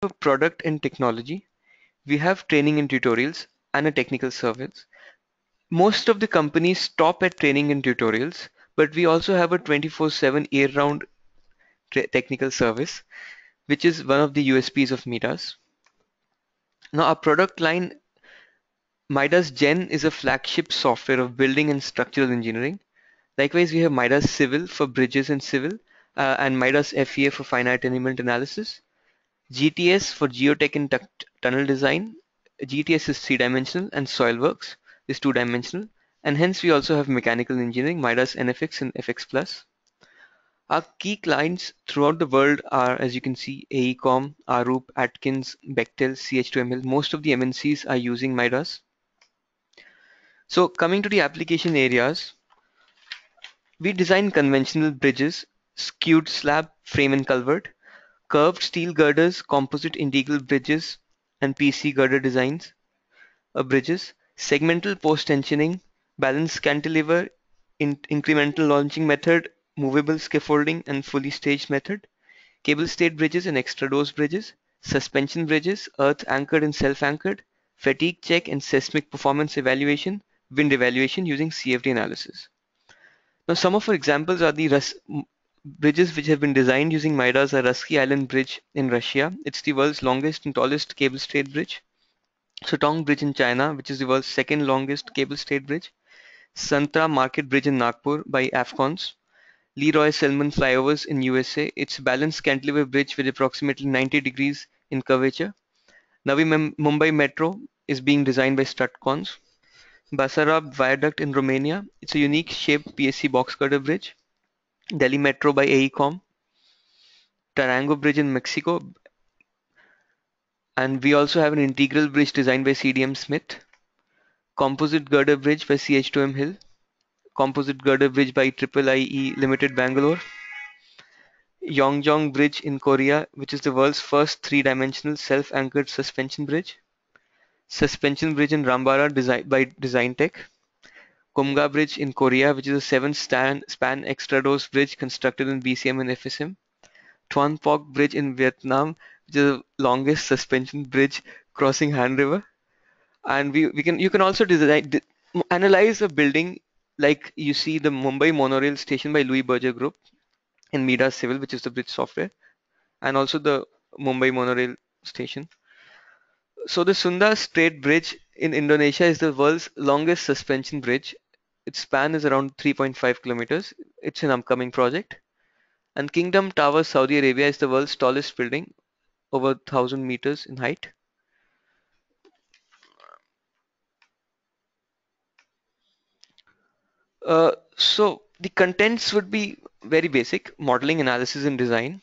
for product and technology. We have training and tutorials and a technical service. Most of the companies stop at training and tutorials, but we also have a 24-7 year-round technical service, which is one of the USPs of Midas. Now our product line, Midas Gen is a flagship software of building and structural engineering. Likewise, we have Midas Civil for bridges and civil, uh, and Midas FEA for finite element analysis. GTS for geotech tunnel design. GTS is three-dimensional and SOILWORKS is two-dimensional and hence we also have mechanical engineering, MIDAS NFX and FX Plus. Our key clients throughout the world are, as you can see, AECOM, Arup, Atkins, Bechtel, CH2ML. Most of the MNCs are using MIDAS. So coming to the application areas, we design conventional bridges, skewed slab, frame and culvert curved steel girders, composite integral bridges and PC girder designs, uh, bridges, segmental post-tensioning, balanced cantilever, in incremental launching method, movable scaffolding and fully staged method, cable state bridges and extra dose bridges, suspension bridges, earth anchored and self-anchored, fatigue check and seismic performance evaluation, wind evaluation using CFD analysis. Now some of our examples are the bridges which have been designed using MIDAs are Rusk Island Bridge in Russia. It's the world's longest and tallest cable stayed bridge. Sutong Bridge in China, which is the world's second longest cable stayed bridge. Santra Market Bridge in Nagpur by Afcons. Leroy Selman Flyovers in USA. It's a balanced cantilever bridge with approximately 90 degrees in curvature. Navi Mem Mumbai Metro is being designed by Stratcons. Basarab Viaduct in Romania. It's a unique shaped PSC box cutter bridge. Delhi Metro by AECOM, Tarango Bridge in Mexico, and we also have an integral bridge designed by CDM Smith, composite girder bridge by CH2M Hill, composite girder bridge by IIIE Limited Bangalore, Yongjong Bridge in Korea, which is the world's first three-dimensional self-anchored suspension bridge, suspension bridge in Rambara design by Tech. Kumga Bridge in Korea, which is a seven-span extra dose bridge constructed in BCM and FSM. Tuan Poc Bridge in Vietnam, which is the longest suspension bridge crossing Han River. And we, we can you can also design de analyze a building like you see the Mumbai monorail station by Louis Berger Group in Mida Civil, which is the bridge software, and also the Mumbai monorail station. So the Sunda Strait Bridge in Indonesia is the world's longest suspension bridge its span is around 3.5 kilometers. It's an upcoming project. And Kingdom Tower, Saudi Arabia is the world's tallest building, over 1000 meters in height. Uh, so the contents would be very basic, modeling, analysis, and design.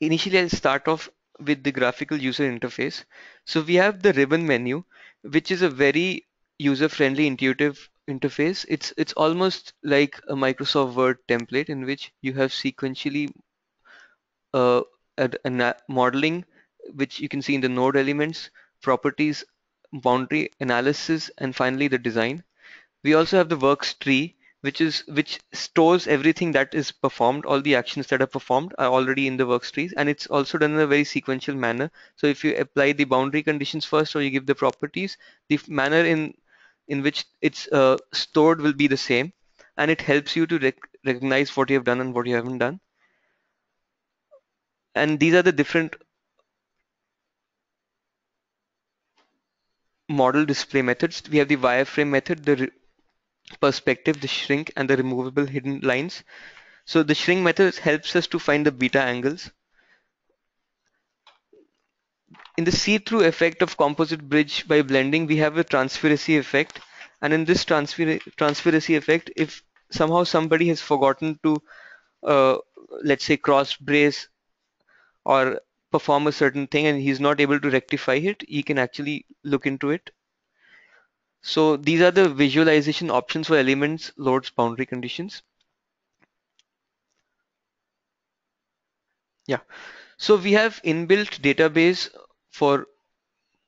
Initially, I'll start off with the graphical user interface. So we have the ribbon menu, which is a very user-friendly, intuitive interface. It's it's almost like a Microsoft Word template in which you have sequentially uh, a, a uh, modeling, which you can see in the node elements, properties, boundary analysis, and finally the design. We also have the works tree, which is which stores everything that is performed all the actions that are performed are already in the works trees and it's also done in a very sequential manner so if you apply the boundary conditions first or you give the properties the manner in in which it's uh, stored will be the same and it helps you to rec recognize what you have done and what you haven't done. And these are the different model display methods. We have the wireframe method, the perspective, the shrink, and the removable hidden lines. So the shrink method helps us to find the beta angles. In the see-through effect of composite bridge by blending, we have a transparency effect and in this transfer transferacy effect if somehow somebody has forgotten to uh, let's say cross brace or perform a certain thing and he's not able to rectify it he can actually look into it so these are the visualization options for elements loads boundary conditions yeah so we have inbuilt database for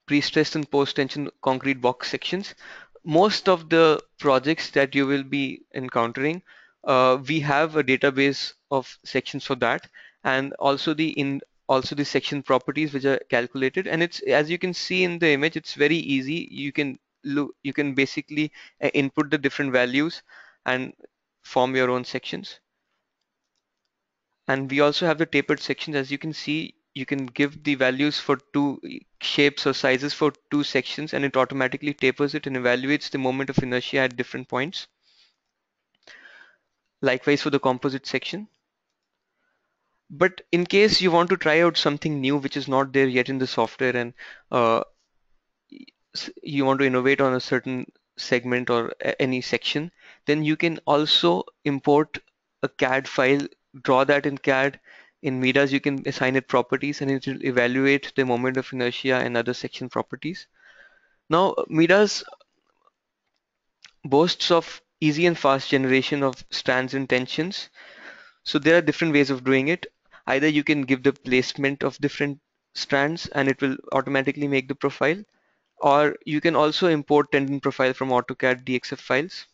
pre-stressed and post-tension concrete box sections most of the projects that you will be encountering, uh, we have a database of sections for that, and also the in also the section properties which are calculated. And it's as you can see in the image, it's very easy. You can look, you can basically uh, input the different values and form your own sections. And we also have the tapered sections. As you can see, you can give the values for two shapes or sizes for two sections and it automatically tapers it and evaluates the moment of inertia at different points. Likewise for the composite section. But in case you want to try out something new which is not there yet in the software and uh, you want to innovate on a certain segment or any section, then you can also import a CAD file, draw that in CAD, in Midas, you can assign it properties and it will evaluate the moment of inertia and other section properties. Now, Midas boasts of easy and fast generation of strands and tensions. So there are different ways of doing it. Either you can give the placement of different strands and it will automatically make the profile or you can also import tendon profile from AutoCAD DXF files.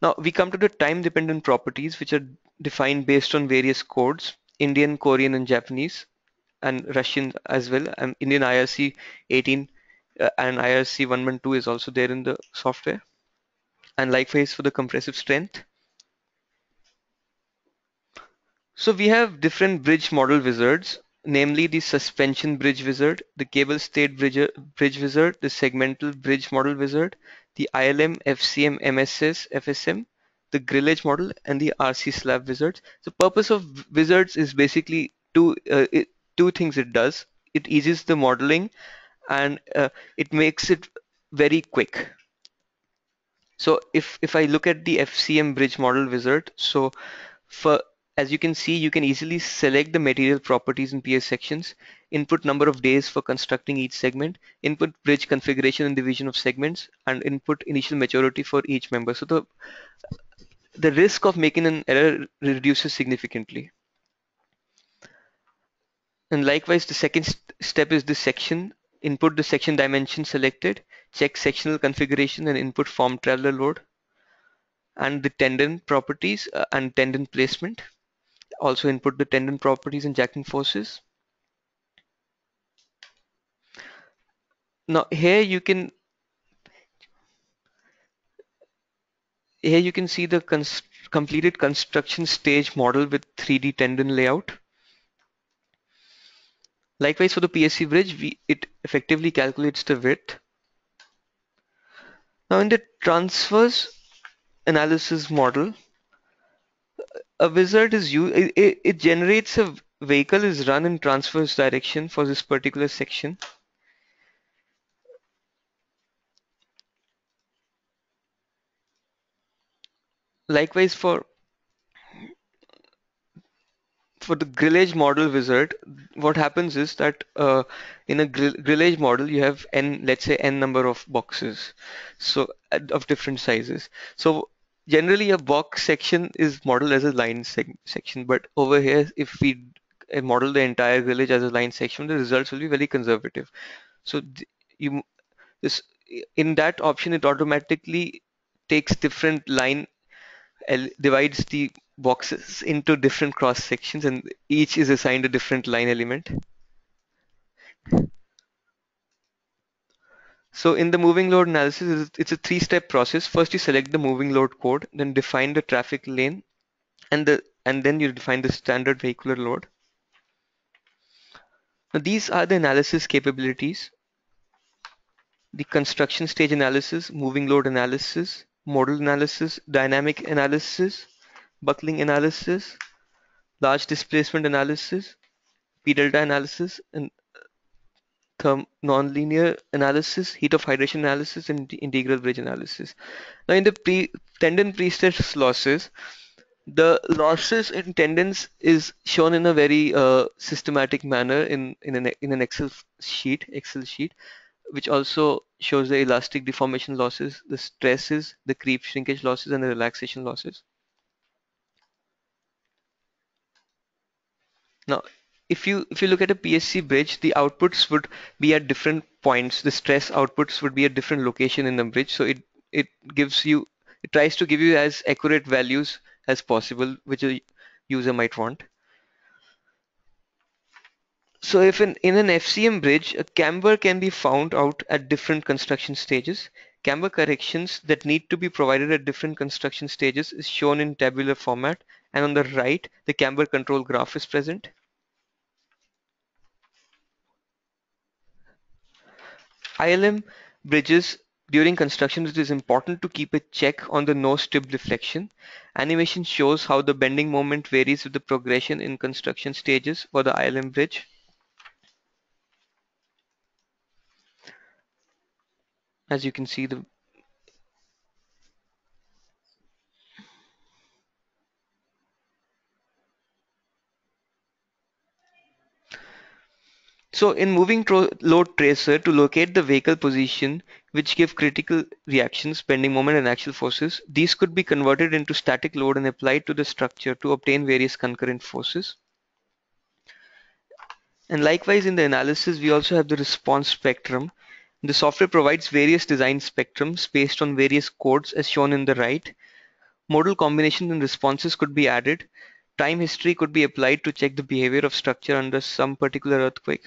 Now we come to the time dependent properties which are defined based on various codes, Indian, Korean, and Japanese, and Russian as well. And um, Indian IRC 18 uh, and IRC 112 is also there in the software. And likewise for the compressive strength. So we have different bridge model wizards, namely the suspension bridge wizard, the cable state bridge, bridge wizard, the segmental bridge model wizard, the ILM, FCM, MSS, FSM, the grillage model and the RC slab wizards. The purpose of wizards is basically two uh, it, two things it does. It eases the modeling and uh, it makes it very quick. So if, if I look at the FCM bridge model wizard, so for as you can see, you can easily select the material properties in PS sections, input number of days for constructing each segment, input bridge configuration and division of segments, and input initial maturity for each member. So the the risk of making an error reduces significantly. And likewise, the second st step is the section, input the section dimension selected, check sectional configuration and input form traveler load, and the tendon properties uh, and tendon placement. Also input the tendon properties and jacking forces. Now here you can Here you can see the completed construction stage model with 3D tendon layout. Likewise for the PSC bridge, we, it effectively calculates the width. Now in the transverse analysis model, a wizard is used, it, it generates a vehicle is run in transverse direction for this particular section. Likewise for for the grillage model wizard, what happens is that uh, in a grillage model, you have n, let's say n number of boxes, so of different sizes. So generally, a box section is modeled as a line section, but over here, if we uh, model the entire grillage as a line section, the results will be very conservative. So you this in that option, it automatically takes different line divides the boxes into different cross sections and each is assigned a different line element. So in the moving load analysis, it's a three-step process. First, you select the moving load code, then define the traffic lane, and the and then you define the standard vehicular load. Now these are the analysis capabilities: the construction stage analysis, moving load analysis, model analysis, dynamic analysis, buckling analysis, large displacement analysis, P delta analysis, and non uh, nonlinear analysis, heat of hydration analysis, and integral bridge analysis. Now, in the pre tendon pre-stress losses, the losses in tendons is shown in a very uh, systematic manner in in an in an Excel sheet Excel sheet which also shows the elastic deformation losses, the stresses, the creep shrinkage losses, and the relaxation losses. Now, if you if you look at a PSC bridge, the outputs would be at different points. The stress outputs would be at different location in the bridge. So it it gives you it tries to give you as accurate values as possible, which a user might want. So if in, in an FCM bridge, a camber can be found out at different construction stages. Camber corrections that need to be provided at different construction stages is shown in tabular format and on the right the camber control graph is present. ILM bridges during construction it is important to keep a check on the nose tip deflection. Animation shows how the bending moment varies with the progression in construction stages for the ILM bridge. as you can see the So in moving load tracer to locate the vehicle position which give critical reactions, bending moment and axial forces, these could be converted into static load and applied to the structure to obtain various concurrent forces. And likewise in the analysis we also have the response spectrum the software provides various design spectrums based on various codes as shown in the right. Modal combinations and responses could be added. Time history could be applied to check the behavior of structure under some particular earthquake.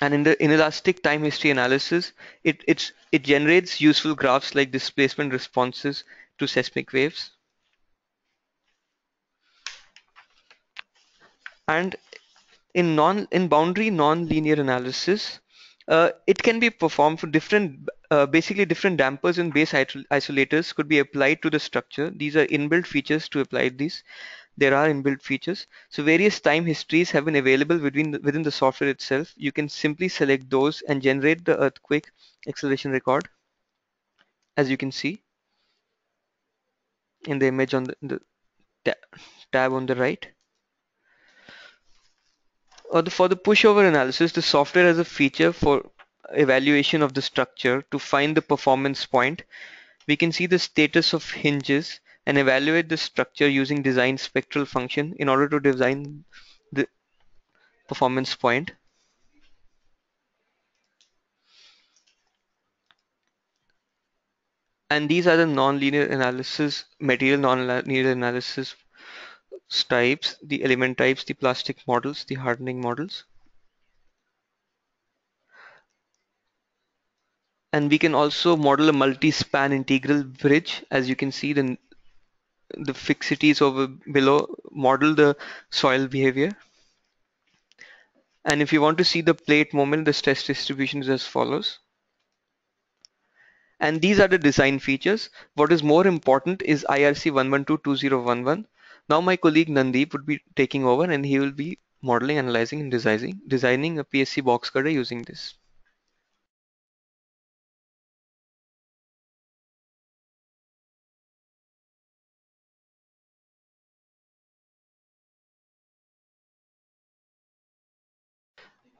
And in the inelastic time history analysis, it, it generates useful graphs like displacement responses to seismic waves. And in non in boundary nonlinear analysis, uh, it can be performed for different uh, basically different dampers and base isolators could be applied to the structure these are inbuilt features to apply these there are inbuilt features so various time histories have been available between the, within the software itself you can simply select those and generate the earthquake acceleration record as you can see in the image on the, the tab on the right the, for the pushover analysis, the software has a feature for evaluation of the structure to find the performance point. We can see the status of hinges and evaluate the structure using design spectral function in order to design the performance point. And these are the nonlinear analysis, material nonlinear analysis types, the element types, the plastic models, the hardening models. And we can also model a multi-span integral bridge. As you can see, the, the fixities over below model the soil behavior. And if you want to see the plate moment, the stress distribution is as follows. And these are the design features. What is more important is IRC 112-2011, now my colleague Nandeep would be taking over and he will be modeling, analyzing and designing, designing a PSC box cutter using this.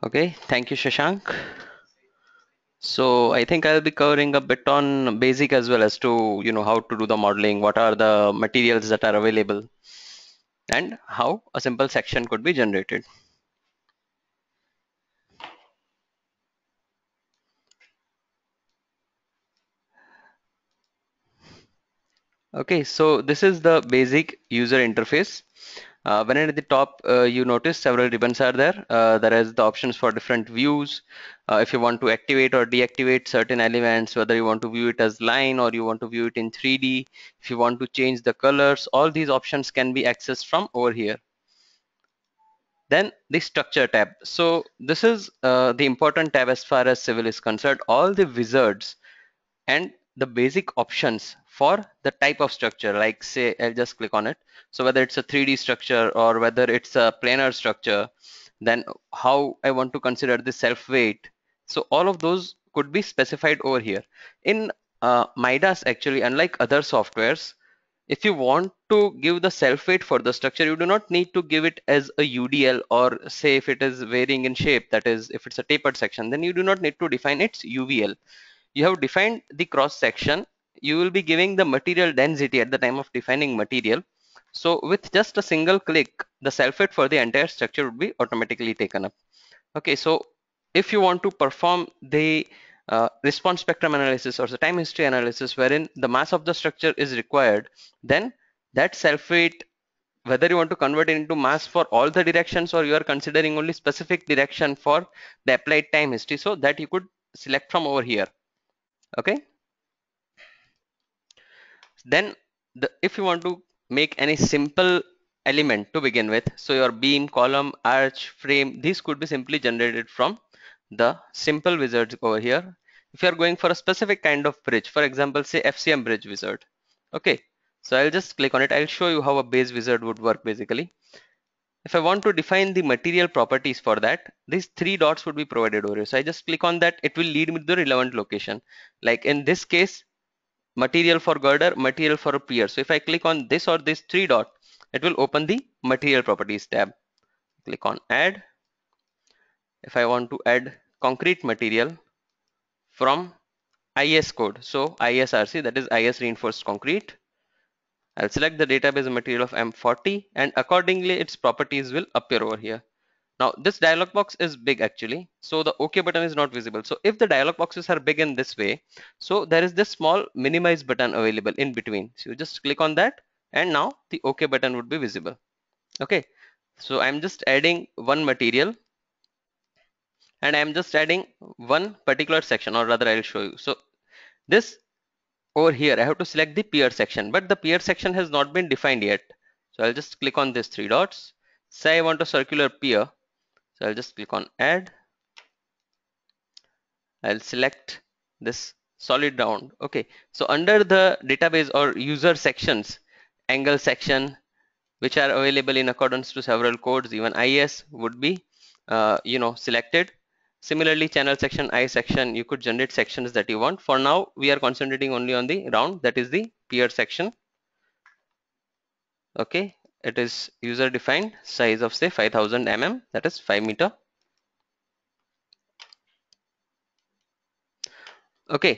Okay, thank you Shashank. So I think I'll be covering a bit on basic as well as to, you know, how to do the modeling, what are the materials that are available and how a simple section could be generated. Okay, so this is the basic user interface. Uh, when at the top, uh, you notice several ribbons are there. Uh, there is the options for different views. Uh, if you want to activate or deactivate certain elements, whether you want to view it as line or you want to view it in 3D, if you want to change the colors, all these options can be accessed from over here. Then the structure tab. So this is uh, the important tab as far as civil is concerned. All the wizards and the basic options for the type of structure like say I'll just click on it so whether it's a 3d structure or whether it's a planar structure then how I want to consider the self weight so all of those could be specified over here in uh, MIDAS actually unlike other softwares if you want to give the self weight for the structure you do not need to give it as a UDL or say if it is varying in shape that is if it's a tapered section then you do not need to define its UVL you have defined the cross section you will be giving the material density at the time of defining material. So with just a single click, the self sulfate for the entire structure would be automatically taken up. Okay, so if you want to perform the uh, response spectrum analysis or the time history analysis wherein the mass of the structure is required, then that self sulfate, whether you want to convert it into mass for all the directions or you are considering only specific direction for the applied time history, so that you could select from over here. Okay then the, if you want to make any simple element to begin with so your beam column arch frame these could be simply generated from the simple wizards over here if you are going for a specific kind of bridge for example say fcm bridge wizard okay so i'll just click on it i'll show you how a base wizard would work basically if i want to define the material properties for that these three dots would be provided over here so i just click on that it will lead me to the relevant location like in this case material for girder material for a pier so if i click on this or this three dot it will open the material properties tab click on add if i want to add concrete material from is code so isrc that is is reinforced concrete i'll select the database material of m40 and accordingly its properties will appear over here now this dialog box is big actually, so the OK button is not visible. So if the dialog boxes are big in this way, so there is this small minimize button available in between. So you just click on that and now the OK button would be visible. Okay, so I'm just adding one material and I'm just adding one particular section or rather I'll show you. So this over here, I have to select the peer section, but the peer section has not been defined yet. So I'll just click on these three dots. Say I want a circular peer so I'll just click on add. I'll select this solid round. Okay, so under the database or user sections, angle section, which are available in accordance to several codes, even IS would be, uh, you know, selected. Similarly, channel section, I section, you could generate sections that you want. For now, we are concentrating only on the round, that is the peer section okay it is user defined size of say 5000 mm that is 5 meter okay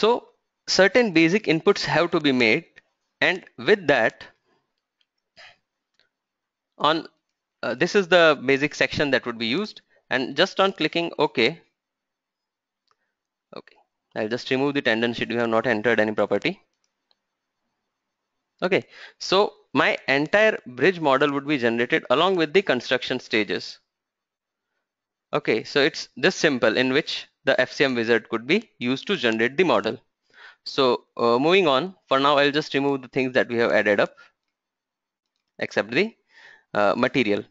so certain basic inputs have to be made and with that on uh, this is the basic section that would be used and just on clicking ok okay i'll just remove the tendency. we have not entered any property okay so my entire bridge model would be generated along with the construction stages okay so it's this simple in which the FCM wizard could be used to generate the model so uh, moving on for now I'll just remove the things that we have added up except the uh, material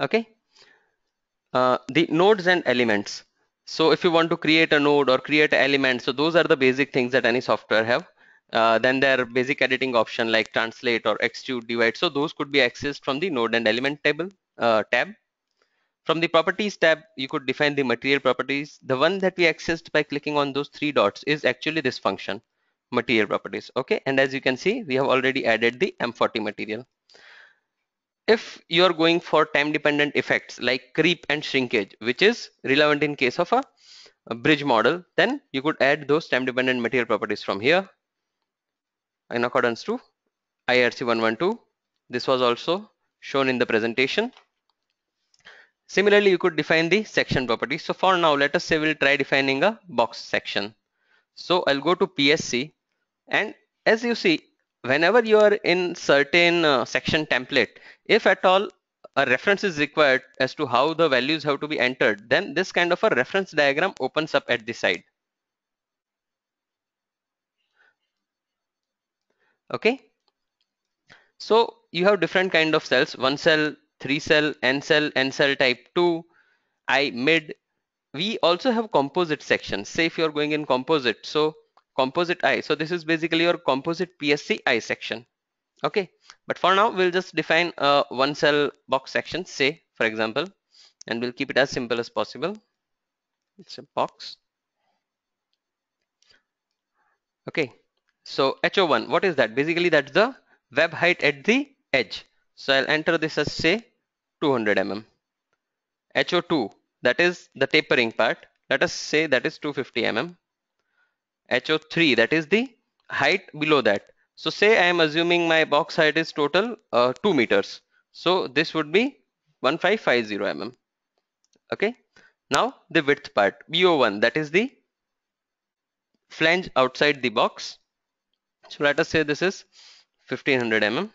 okay uh, the nodes and elements so if you want to create a node or create elements so those are the basic things that any software have uh, then there are basic editing option like translate or extrude divide so those could be accessed from the node and element table uh, tab from the properties tab you could define the material properties the one that we accessed by clicking on those three dots is actually this function material properties okay and as you can see we have already added the m40 material if you are going for time dependent effects like creep and shrinkage which is relevant in case of a, a bridge model then you could add those time dependent material properties from here in accordance to IRC 112 this was also shown in the presentation similarly you could define the section properties. so for now let us say we'll try defining a box section so I'll go to PSC and as you see whenever you are in certain uh, section template if at all a reference is required as to how the values have to be entered then this kind of a reference diagram opens up at the side okay so you have different kind of cells one cell three cell n cell n cell type 2 i mid we also have composite sections say if you're going in composite so composite i so this is basically your composite psc i section okay but for now we'll just define a uh, one cell box section say for example and we'll keep it as simple as possible it's a box okay so ho1 what is that basically that's the web height at the edge so i'll enter this as say 200 mm ho2 that is the tapering part let us say that is 250 mm ho3 that is the height below that so say I am assuming my box height is total uh, 2 meters. So this would be 1550 mm. Okay. Now the width part BO1 that is the flange outside the box. So let us say this is 1500 mm.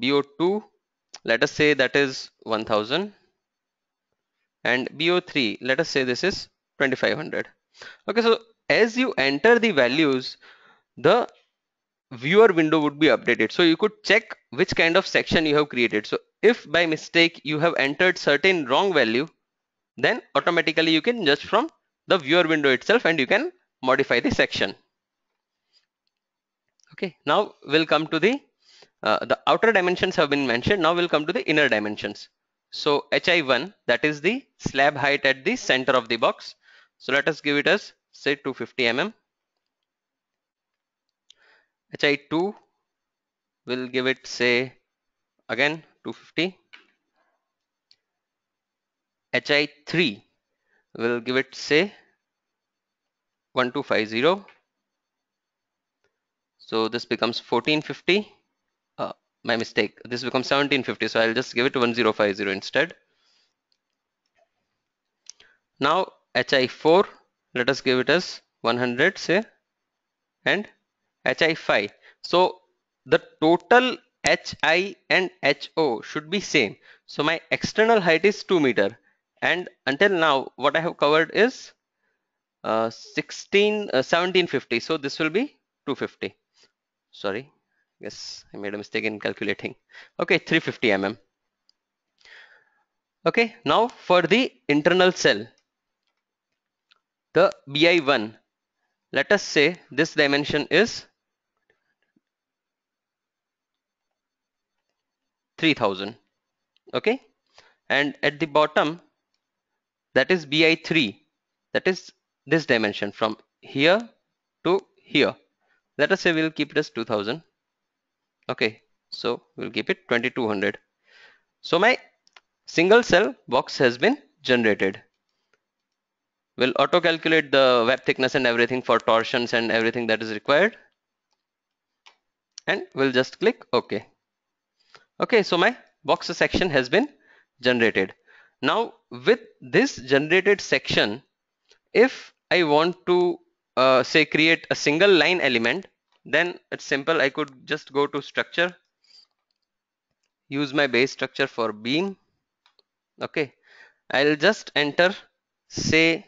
BO2 let us say that is 1000 and BO3 let us say this is 2500. Okay. So as you enter the values the viewer window would be updated so you could check which kind of section you have created so if by mistake you have entered certain wrong value then automatically you can just from the viewer window itself and you can modify the section okay now we'll come to the uh, the outer dimensions have been mentioned now we'll come to the inner dimensions so hi1 that is the slab height at the center of the box so let us give it as say 250 mm hi2 will give it say again 250 hi3 will give it say 1250 so this becomes 1450 uh, my mistake this becomes 1750 so I'll just give it 1050 instead now hi4 let us give it as 100 say and hi5 so the total hi and ho should be same so my external height is 2 meter and until now what i have covered is uh, 16 uh, 1750 so this will be 250 sorry yes i made a mistake in calculating okay 350 mm okay now for the internal cell the bi1 let us say this dimension is 3000 okay and at the bottom that is bi3 that is this dimension from here to here let us say we'll keep it as 2000 okay so we'll keep it 2200 so my single cell box has been generated we'll auto calculate the web thickness and everything for torsions and everything that is required and we'll just click ok okay so my box section has been generated now with this generated section if I want to uh, say create a single line element then it's simple I could just go to structure use my base structure for beam okay I'll just enter say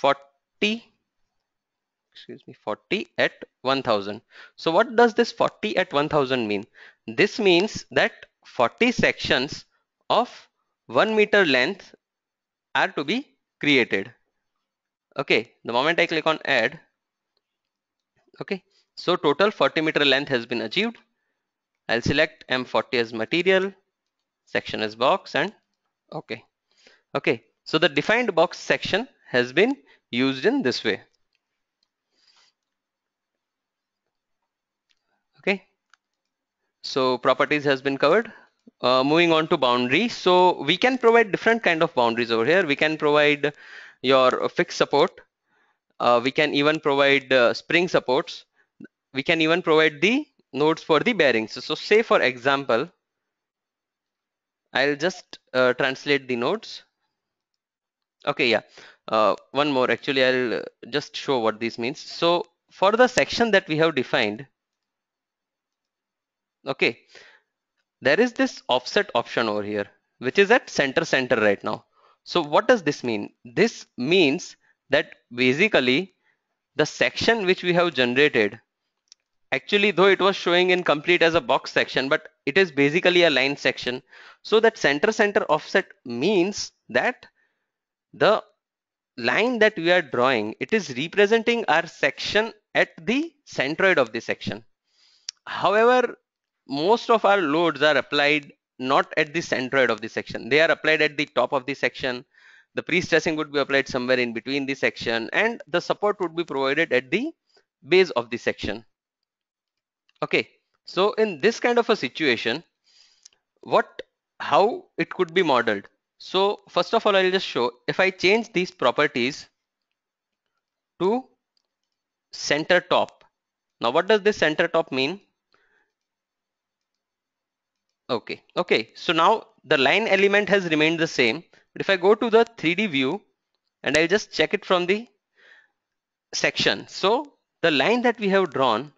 40 excuse me 40 at 1000 so what does this 40 at 1000 mean this means that 40 sections of 1 meter length are to be created okay the moment i click on add okay so total 40 meter length has been achieved i'll select m40 as material section as box and okay okay so the defined box section has been used in this way so properties has been covered uh, moving on to boundary so we can provide different kind of boundaries over here we can provide your fixed support uh, we can even provide uh, spring supports we can even provide the nodes for the bearings so, so say for example i'll just uh, translate the nodes okay yeah uh, one more actually i'll uh, just show what this means so for the section that we have defined okay there is this offset option over here which is at center center right now so what does this mean this means that basically the section which we have generated actually though it was showing incomplete as a box section but it is basically a line section so that center center offset means that the line that we are drawing it is representing our section at the centroid of the section however most of our loads are applied not at the centroid of the section. They are applied at the top of the section. The pre-stressing would be applied somewhere in between the section and the support would be provided at the base of the section. Okay, so in this kind of a situation, what, how it could be modeled? So first of all, I'll just show if I change these properties to center top. Now, what does this center top mean? okay okay so now the line element has remained the same but if I go to the 3d view and I'll just check it from the section so the line that we have drawn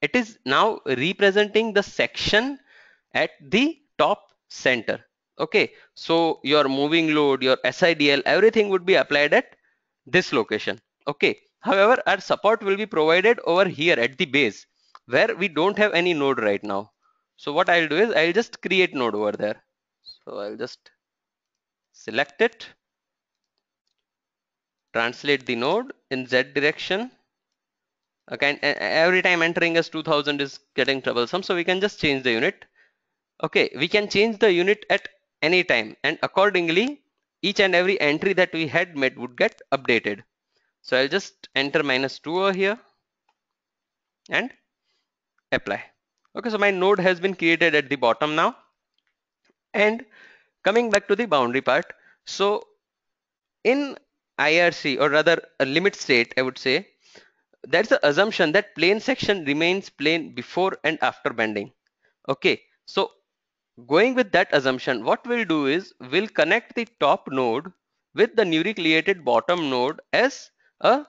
it is now representing the section at the top center okay so your moving load your SIDL everything would be applied at this location okay however our support will be provided over here at the base where we don't have any node right now so what i'll do is i'll just create node over there so i'll just select it translate the node in z direction okay every time entering as 2000 is getting troublesome so we can just change the unit okay we can change the unit at any time and accordingly each and every entry that we had made would get updated so i'll just enter minus 2 over here and apply okay so my node has been created at the bottom now and coming back to the boundary part so in IRC or rather a limit state I would say that's the assumption that plane section remains plane before and after bending okay so going with that assumption what we'll do is we'll connect the top node with the newly created bottom node as a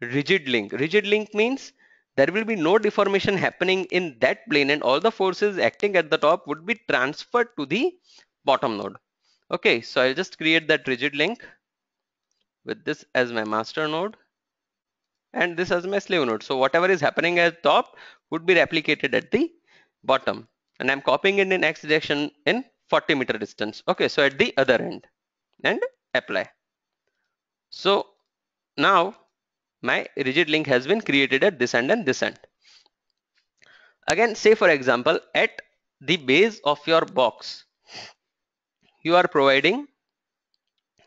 rigid link rigid link means there will be no deformation happening in that plane and all the forces acting at the top would be transferred to the bottom node okay so i'll just create that rigid link with this as my master node and this as my slave node so whatever is happening at top would be replicated at the bottom and i'm copying it in x direction in 40 meter distance okay so at the other end and apply so now my rigid link has been created at this end and this end. Again, say for example, at the base of your box, you are providing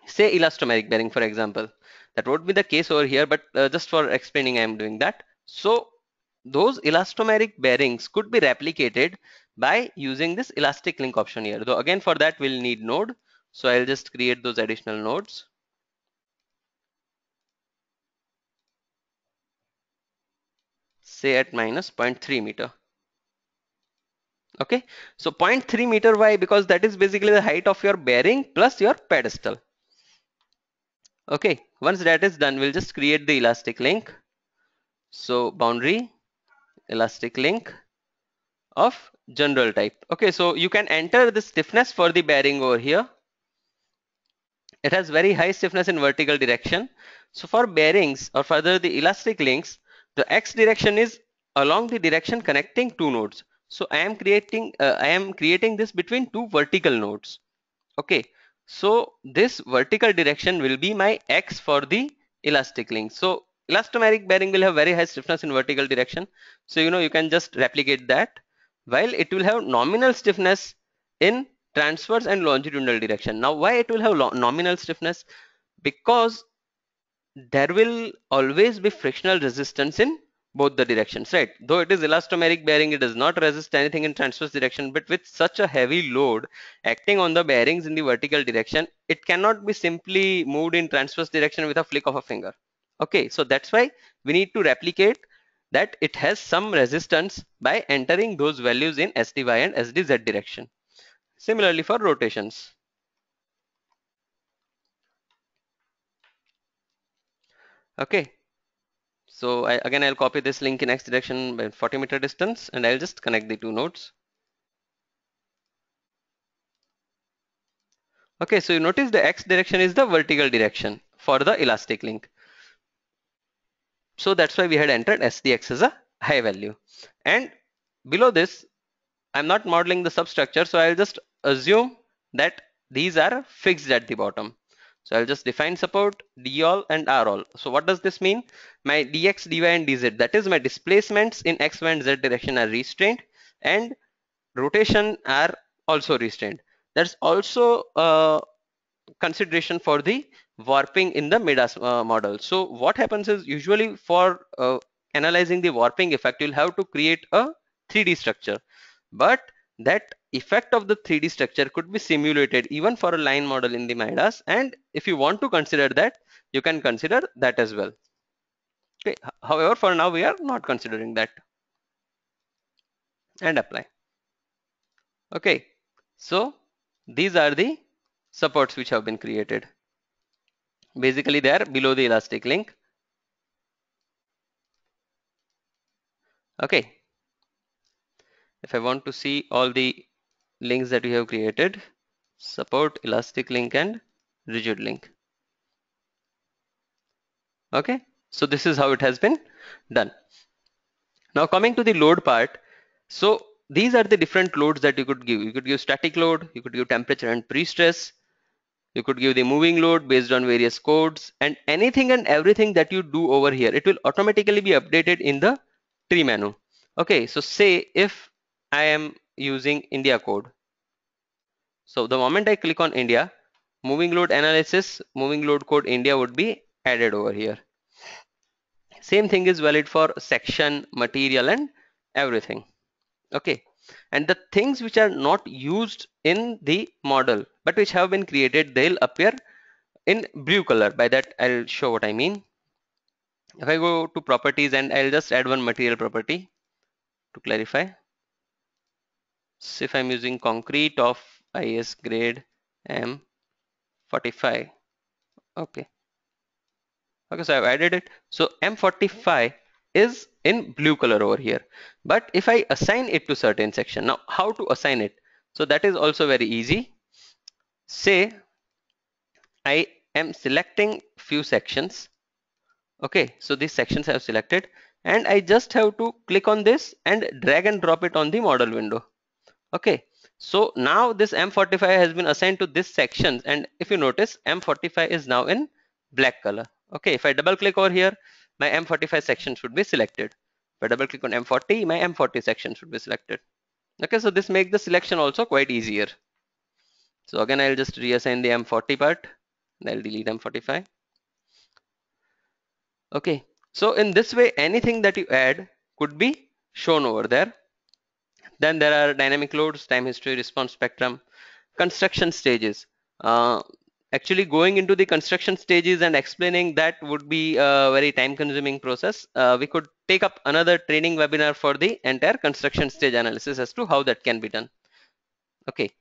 say elastomeric bearing, for example. That would be the case over here, but uh, just for explaining, I am doing that. So those elastomeric bearings could be replicated by using this elastic link option here. Though again, for that we'll need node. So I'll just create those additional nodes. say at minus 0.3 meter okay so 0.3 meter why because that is basically the height of your bearing plus your pedestal okay once that is done we'll just create the elastic link so boundary elastic link of general type okay so you can enter the stiffness for the bearing over here it has very high stiffness in vertical direction so for bearings or further the elastic links the x direction is along the direction connecting two nodes so i am creating uh, i am creating this between two vertical nodes okay so this vertical direction will be my x for the elastic link so elastomeric bearing will have very high stiffness in vertical direction so you know you can just replicate that while it will have nominal stiffness in transverse and longitudinal direction now why it will have nominal stiffness because there will always be frictional resistance in both the directions right though it is elastomeric bearing it does not resist anything in transverse direction but with such a heavy load acting on the bearings in the vertical direction it cannot be simply moved in transverse direction with a flick of a finger okay so that's why we need to replicate that it has some resistance by entering those values in STY and SDZ direction. Similarly for rotations. Okay. So I, again, I'll copy this link in x direction by 40 meter distance and I'll just connect the two nodes. Okay, so you notice the x direction is the vertical direction for the elastic link. So that's why we had entered SDX as a high value. And below this, I'm not modeling the substructure, so I'll just assume that these are fixed at the bottom. So I'll just define support d all and r all. So what does this mean? My dx, dy and dz that is my displacements in x, y and z direction are restrained and rotation are also restrained. That's also a consideration for the warping in the MIDAS uh, model. So what happens is usually for uh, analyzing the warping effect, you'll have to create a 3D structure. But that effect of the 3D structure could be simulated even for a line model in the MIDAS. And if you want to consider that, you can consider that as well. Okay. However, for now, we are not considering that. And apply. Okay. So these are the supports which have been created. Basically, they are below the elastic link. Okay, if I want to see all the links that we have created, support elastic link and rigid link. Okay, so this is how it has been done. Now coming to the load part, so these are the different loads that you could give. You could give static load, you could give temperature and pre-stress, you could give the moving load based on various codes and anything and everything that you do over here, it will automatically be updated in the tree menu. Okay, so say if I am using India code. So the moment I click on India, moving load analysis, moving load code India would be added over here. Same thing is valid for section, material and everything. Okay. And the things which are not used in the model, but which have been created, they'll appear in blue color. By that, I'll show what I mean. If I go to properties and I'll just add one material property to clarify. So if I'm using concrete of IS grade M45, okay. Okay, so I've added it. So M45 is in blue color over here. But if I assign it to certain section, now how to assign it? So that is also very easy. Say I am selecting few sections. Okay, so these sections I have selected and I just have to click on this and drag and drop it on the model window okay so now this m45 has been assigned to this section and if you notice m45 is now in black color okay if i double click over here my m45 section should be selected if i double click on m40 my m40 section should be selected okay so this make the selection also quite easier so again i'll just reassign the m40 part and i'll delete m45 okay so in this way anything that you add could be shown over there then there are dynamic loads, time history, response spectrum, construction stages. Uh, actually going into the construction stages and explaining that would be a very time consuming process. Uh, we could take up another training webinar for the entire construction stage analysis as to how that can be done. Okay.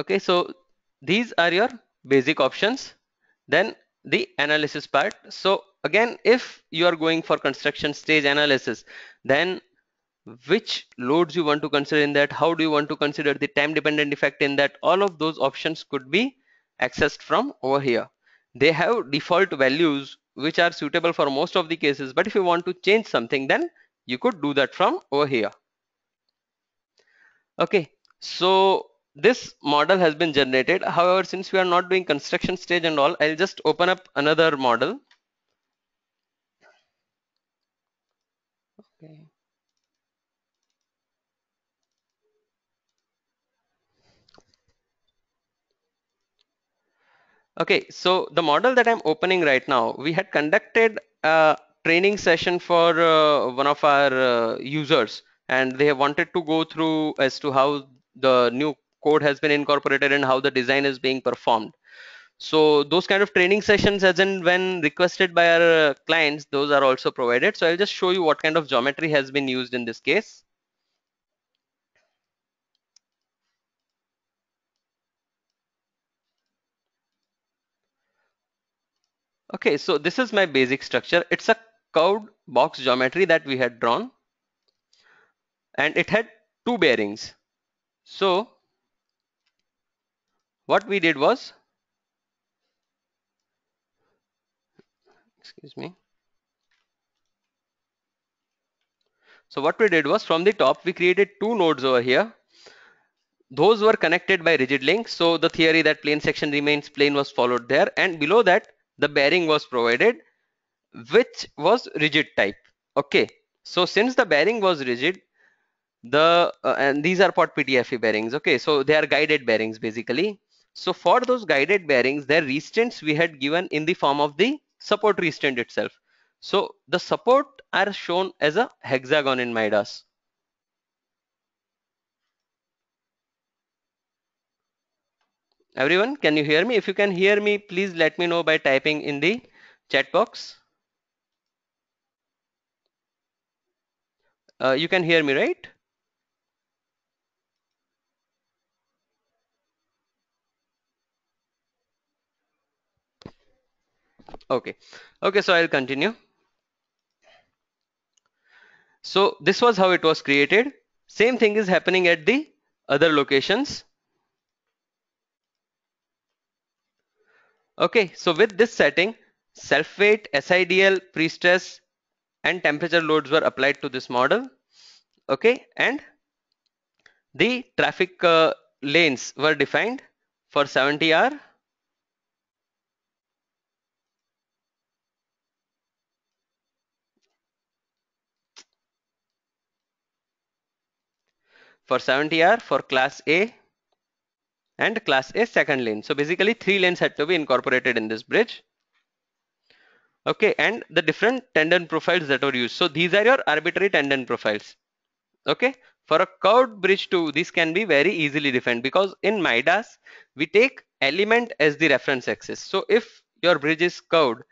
Okay, so these are your basic options. Then the analysis part. So again, if you are going for construction stage analysis, then which loads you want to consider in that how do you want to consider the time dependent effect in that all of those options could be accessed from over here they have default values which are suitable for most of the cases but if you want to change something then you could do that from over here okay so this model has been generated however since we are not doing construction stage and all i'll just open up another model Okay, so the model that I'm opening right now, we had conducted a training session for uh, one of our uh, users and they wanted to go through as to how the new code has been incorporated and how the design is being performed. So those kind of training sessions as in when requested by our clients, those are also provided. So I'll just show you what kind of geometry has been used in this case. Okay, so this is my basic structure. It's a curved box geometry that we had drawn and it had two bearings. So what we did was, excuse me. So what we did was from the top, we created two nodes over here. Those were connected by rigid links. So the theory that plane section remains plane was followed there. And below that, the bearing was provided which was rigid type okay so since the bearing was rigid the uh, and these are pot ptfe bearings okay so they are guided bearings basically so for those guided bearings their restraints we had given in the form of the support restraint itself so the support are shown as a hexagon in midas everyone can you hear me if you can hear me please let me know by typing in the chat box uh, you can hear me right okay okay so i'll continue so this was how it was created same thing is happening at the other locations Okay, so with this setting, sulfate, SIDL, pre-stress and temperature loads were applied to this model. Okay, and the traffic uh, lanes were defined for 70 r for 70 r for class A and class A second lane. So basically three lanes had to be incorporated in this bridge. Okay, and the different tendon profiles that were used. So these are your arbitrary tendon profiles. Okay, for a curved bridge too, this can be very easily defined because in MIDAS, we take element as the reference axis. So if your bridge is curved,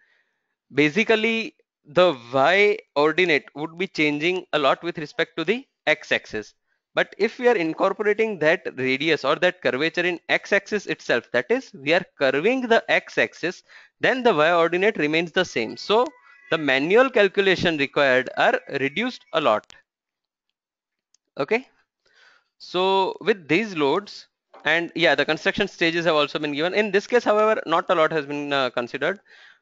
basically the y ordinate would be changing a lot with respect to the x axis but if we are incorporating that radius or that curvature in x-axis itself, that is, we are curving the x-axis, then the y-ordinate remains the same. So the manual calculation required are reduced a lot. Okay. So with these loads, and yeah, the construction stages have also been given. In this case, however, not a lot has been uh, considered.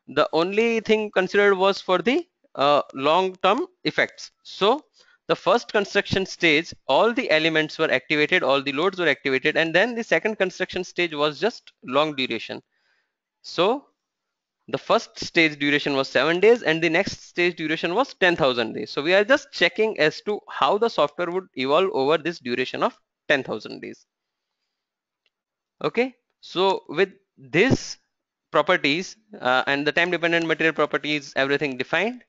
The only thing considered was for the uh, long-term effects. So the first construction stage, all the elements were activated, all the loads were activated, and then the second construction stage was just long duration. So the first stage duration was seven days and the next stage duration was 10,000 days. So we are just checking as to how the software would evolve over this duration of 10,000 days. Okay, so with these properties uh, and the time dependent material properties, everything defined,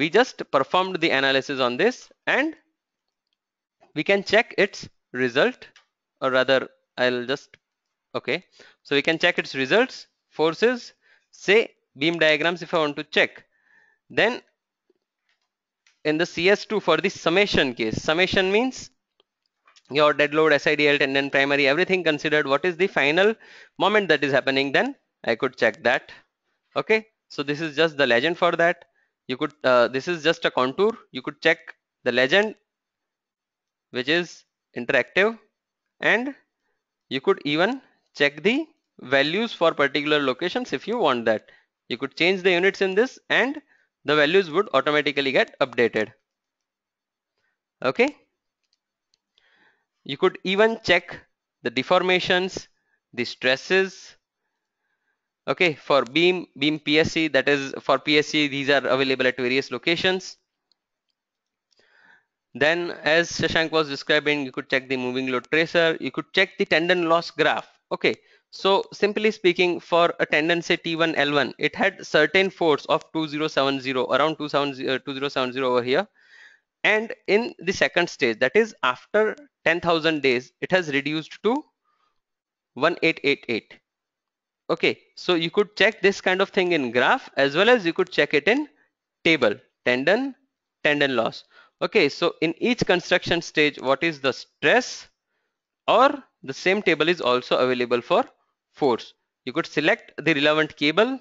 we just performed the analysis on this and we can check its result or rather I'll just okay so we can check its results forces say beam diagrams if I want to check then in the CS2 for the summation case summation means your dead load SIDL tendon primary everything considered what is the final moment that is happening then I could check that okay so this is just the legend for that you could uh, this is just a contour you could check the legend which is interactive and you could even check the values for particular locations if you want that you could change the units in this and the values would automatically get updated okay you could even check the deformations the stresses okay for beam beam psc that is for psc these are available at various locations then as Shashank was describing you could check the moving load tracer you could check the tendon loss graph okay so simply speaking for a tendon t1 l1 it had certain force of 2070 around 2070 uh, over here and in the second stage that is after 10,000 days it has reduced to 1888 okay so you could check this kind of thing in graph as well as you could check it in table tendon tendon loss okay so in each construction stage what is the stress or the same table is also available for force you could select the relevant cable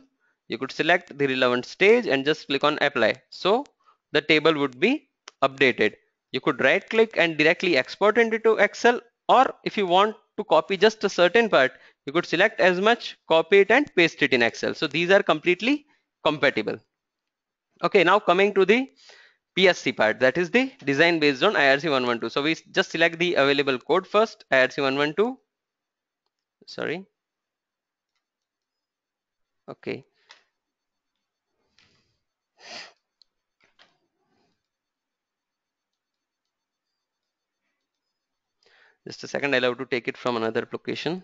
you could select the relevant stage and just click on apply so the table would be updated you could right click and directly export into excel or if you want to copy just a certain part you could select as much copy it and paste it in excel so these are completely compatible okay now coming to the psc part that is the design based on irc 112 so we just select the available code first irc 112 sorry okay just a second i'll have to take it from another location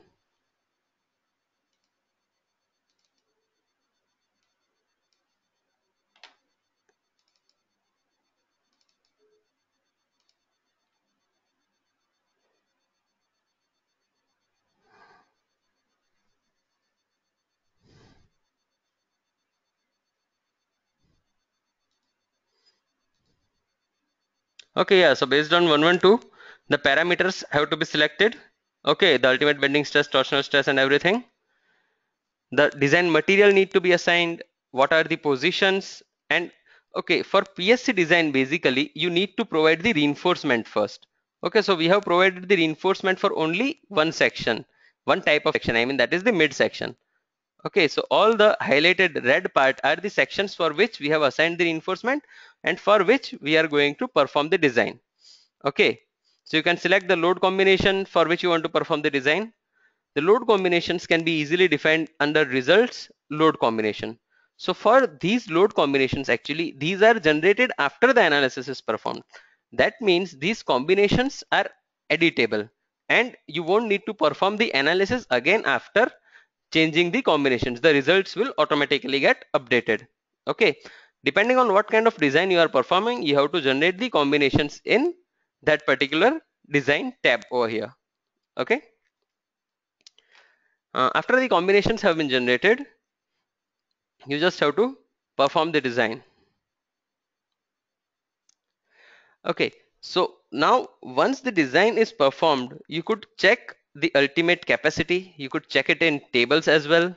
okay yeah so based on 112 the parameters have to be selected okay the ultimate bending stress torsional stress and everything the design material need to be assigned what are the positions and okay for psc design basically you need to provide the reinforcement first okay so we have provided the reinforcement for only one section one type of section i mean that is the mid section okay so all the highlighted red part are the sections for which we have assigned the reinforcement and for which we are going to perform the design okay so you can select the load combination for which you want to perform the design the load combinations can be easily defined under results load combination so for these load combinations actually these are generated after the analysis is performed that means these combinations are editable and you won't need to perform the analysis again after changing the combinations the results will automatically get updated okay depending on what kind of design you are performing you have to generate the combinations in that particular design tab over here okay uh, after the combinations have been generated you just have to perform the design okay so now once the design is performed you could check the ultimate capacity you could check it in tables as well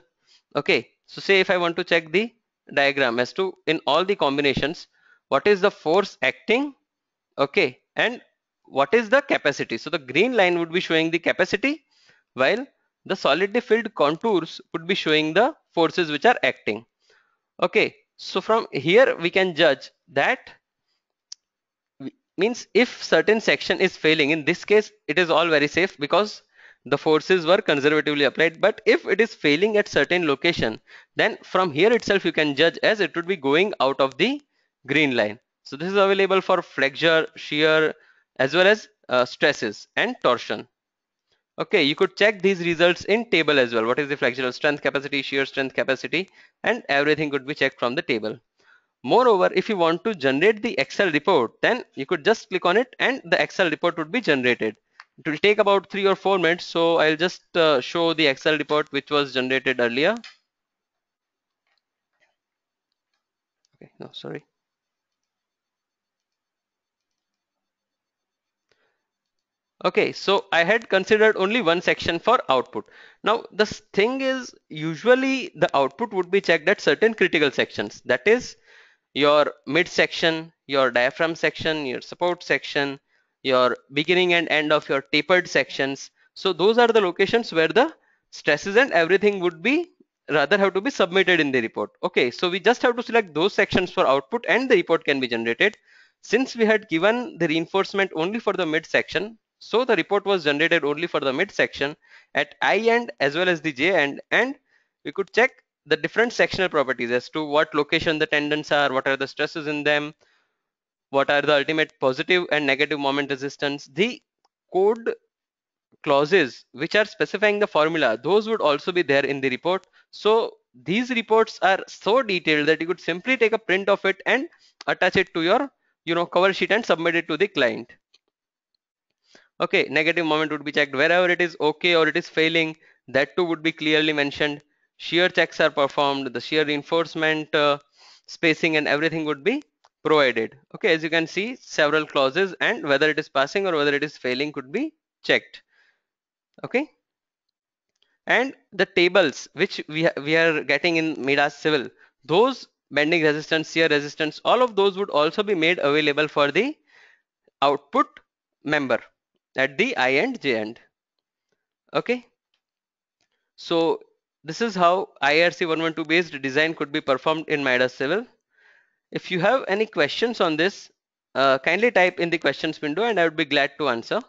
okay so say if i want to check the diagram as to in all the combinations what is the force acting okay and what is the capacity so the green line would be showing the capacity while the solidly filled contours would be showing the forces which are acting okay so from here we can judge that means if certain section is failing in this case it is all very safe because the forces were conservatively applied but if it is failing at certain location then from here itself you can judge as it would be going out of the green line so this is available for flexure shear as well as uh, stresses and torsion okay you could check these results in table as well what is the flexural strength capacity shear strength capacity and everything could be checked from the table moreover if you want to generate the excel report then you could just click on it and the excel report would be generated it will take about three or four minutes so I'll just uh, show the Excel report which was generated earlier okay no sorry okay so I had considered only one section for output now the thing is usually the output would be checked at certain critical sections that is your mid section your diaphragm section your support section your beginning and end of your tapered sections so those are the locations where the stresses and everything would be rather have to be submitted in the report okay so we just have to select those sections for output and the report can be generated since we had given the reinforcement only for the mid section so the report was generated only for the mid section at i end as well as the j end and we could check the different sectional properties as to what location the tendons are what are the stresses in them what are the ultimate positive and negative moment resistance the code clauses which are specifying the formula those would also be there in the report so these reports are so detailed that you could simply take a print of it and attach it to your you know cover sheet and submit it to the client okay negative moment would be checked wherever it is okay or it is failing that too would be clearly mentioned shear checks are performed the shear reinforcement uh, spacing and everything would be provided okay as you can see several clauses and whether it is passing or whether it is failing could be checked okay and the tables which we, we are getting in midas civil those bending resistance shear resistance all of those would also be made available for the output member at the i end j end okay so this is how irc 112 based design could be performed in midas civil if you have any questions on this, uh, kindly type in the questions window and I would be glad to answer.